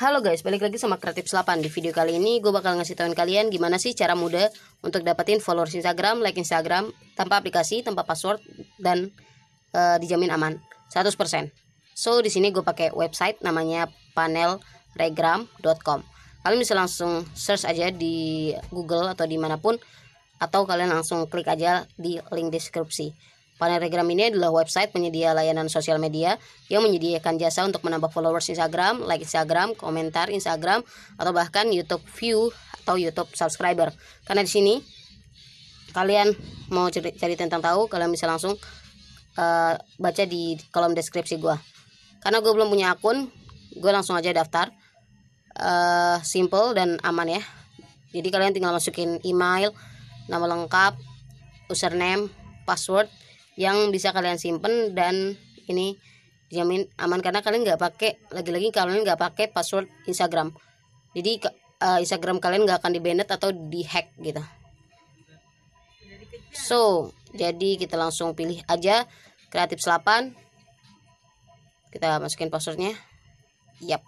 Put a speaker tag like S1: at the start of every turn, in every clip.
S1: Halo guys, balik lagi sama Kreatif 8 Di video kali ini gue bakal ngasih tauin kalian gimana sih cara mudah untuk dapetin followers Instagram, like Instagram Tanpa aplikasi, tanpa password, dan uh, dijamin aman 100% So di sini gue pakai website namanya panelregram.com Kalian bisa langsung search aja di Google atau dimanapun Atau kalian langsung klik aja di link deskripsi Paneragram ini adalah website penyedia layanan sosial media yang menyediakan jasa untuk menambah followers Instagram, like Instagram, komentar Instagram, atau bahkan YouTube view atau YouTube subscriber. Karena di sini kalian mau cari, cari tentang tahu, kalian bisa langsung uh, baca di kolom deskripsi gue. Karena gue belum punya akun, gue langsung aja daftar. Uh, simple dan aman ya. Jadi kalian tinggal masukin email, nama lengkap, username, password, yang bisa kalian simpen dan ini jamin aman karena kalian nggak pakai lagi-lagi kalian nggak pakai password Instagram jadi uh, Instagram kalian nggak akan dibanet atau dihack gitu so jadi kita langsung pilih aja kreatif 8 kita masukin passwordnya yap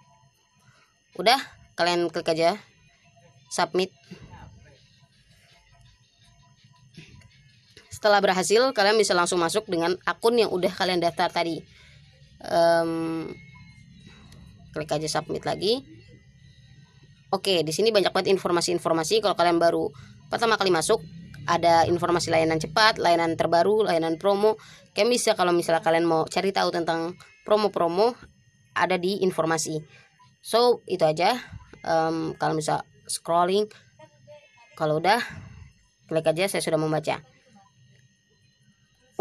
S1: udah kalian klik aja submit setelah berhasil kalian bisa langsung masuk dengan akun yang udah kalian daftar tadi um, klik aja submit lagi oke di sini banyak banget informasi-informasi kalau kalian baru pertama kali masuk ada informasi layanan cepat layanan terbaru layanan promo kalian bisa kalau misalnya kalian mau cari tahu tentang promo-promo ada di informasi so itu aja um, kalau bisa scrolling kalau udah klik aja saya sudah membaca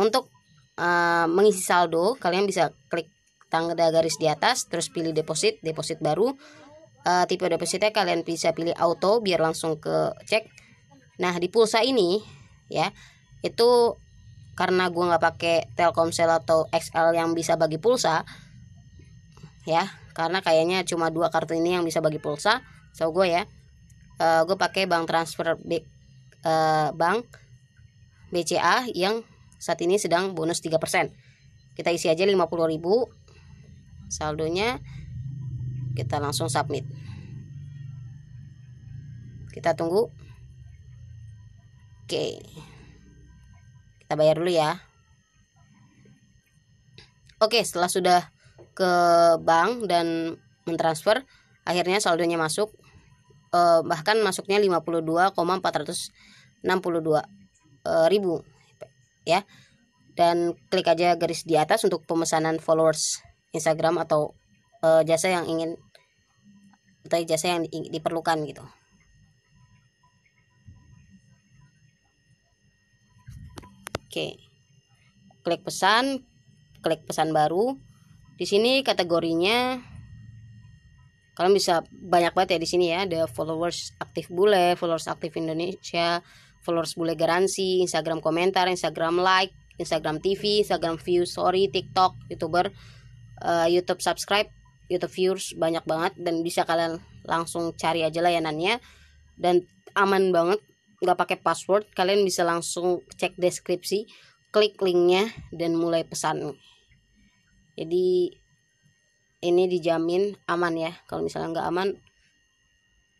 S1: untuk uh, mengisi saldo kalian bisa klik tanda garis di atas terus pilih deposit deposit baru uh, tipe depositnya kalian bisa pilih auto biar langsung ke cek nah di pulsa ini ya itu karena gue nggak pakai Telkomsel atau XL yang bisa bagi pulsa ya karena kayaknya cuma dua kartu ini yang bisa bagi pulsa so gue ya uh, eh, gue pakai bank transfer big, uh, bank BCA yang saat ini sedang bonus 3%. Kita isi aja 50.000 saldonya. Kita langsung submit. Kita tunggu. Oke. Kita bayar dulu ya. Oke, setelah sudah ke bank dan mentransfer, akhirnya saldonya masuk eh, bahkan masuknya 52,462 eh, ribu ya dan klik aja garis di atas untuk pemesanan followers Instagram atau e, jasa yang ingin atau jasa yang di, diperlukan gitu oke klik pesan klik pesan baru di sini kategorinya kalian bisa banyak banget ya di sini ya ada followers aktif bule followers aktif Indonesia followers boleh garansi, Instagram komentar, Instagram like, Instagram TV, Instagram views sorry TikTok, YouTuber, uh, YouTube subscribe, YouTube views banyak banget dan bisa kalian langsung cari aja layanannya dan aman banget nggak pakai password kalian bisa langsung cek deskripsi klik linknya dan mulai pesan jadi ini dijamin aman ya kalau misalnya nggak aman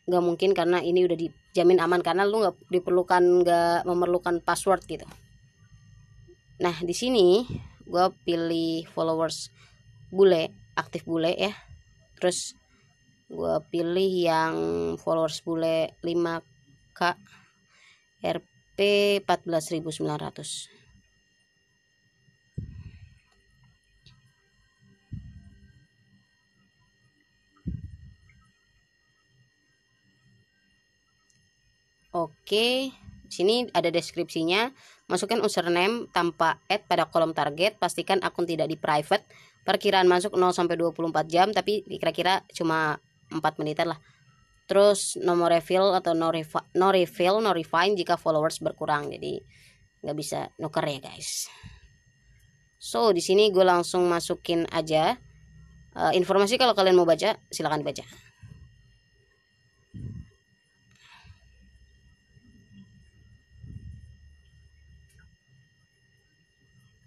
S1: nggak mungkin karena ini udah di jamin aman karena lu nggak diperlukan nggak memerlukan password gitu nah di sini gue pilih followers bule aktif bule ya terus gue pilih yang followers bule 5k rp 14.900 Oke, sini ada deskripsinya. Masukkan username tanpa add pada kolom target. Pastikan akun tidak di private. Perkiraan masuk 0 sampai 24 jam tapi kira-kira cuma 4 menitan lah. Terus nomor refill atau no, refi no refill, no refine jika followers berkurang. Jadi nggak bisa nuker ya guys. So di sini gue langsung masukin aja uh, informasi kalau kalian mau baca silahkan baca.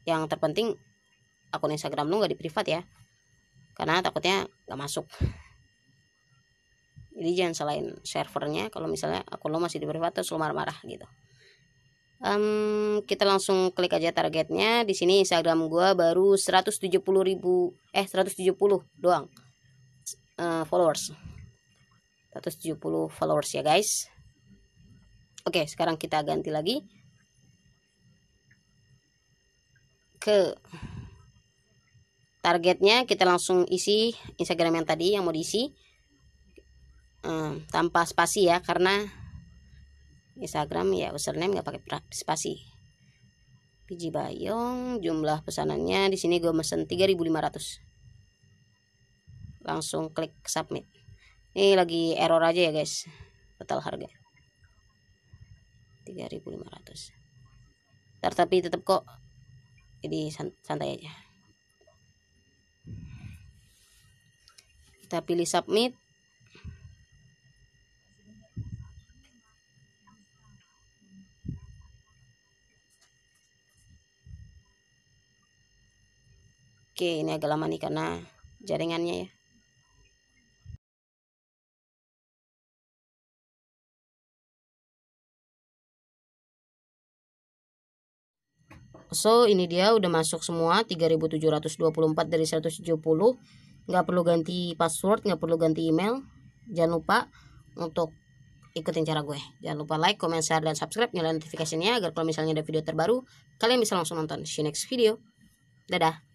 S1: yang terpenting akun Instagram lu nggak di privat ya karena takutnya nggak masuk jadi jangan selain servernya kalau misalnya akun lo masih di privat terus lu marah-marah gitu um, kita langsung klik aja targetnya di sini Instagram gue baru 170 ribu eh 170 doang uh, followers 170 followers ya guys oke sekarang kita ganti lagi ke targetnya kita langsung isi Instagram yang tadi yang mau diisi hmm, tanpa spasi ya karena Instagram ya username nggak pakai spasi biji bayong jumlah pesanannya di sini gue mesen 3500 langsung klik submit ini lagi error aja ya guys total harga 3500 tapi tetap kok jadi santai aja kita pilih submit Oke, ini agak lama nih karena jaringannya ya. So ini dia udah masuk semua 3724 dari 170 nggak perlu ganti password nggak perlu ganti email jangan lupa untuk ikutin cara gue jangan lupa like, comment, share, dan subscribe nyalain notifikasinya agar kalau misalnya ada video terbaru kalian bisa langsung nonton see you next video dadah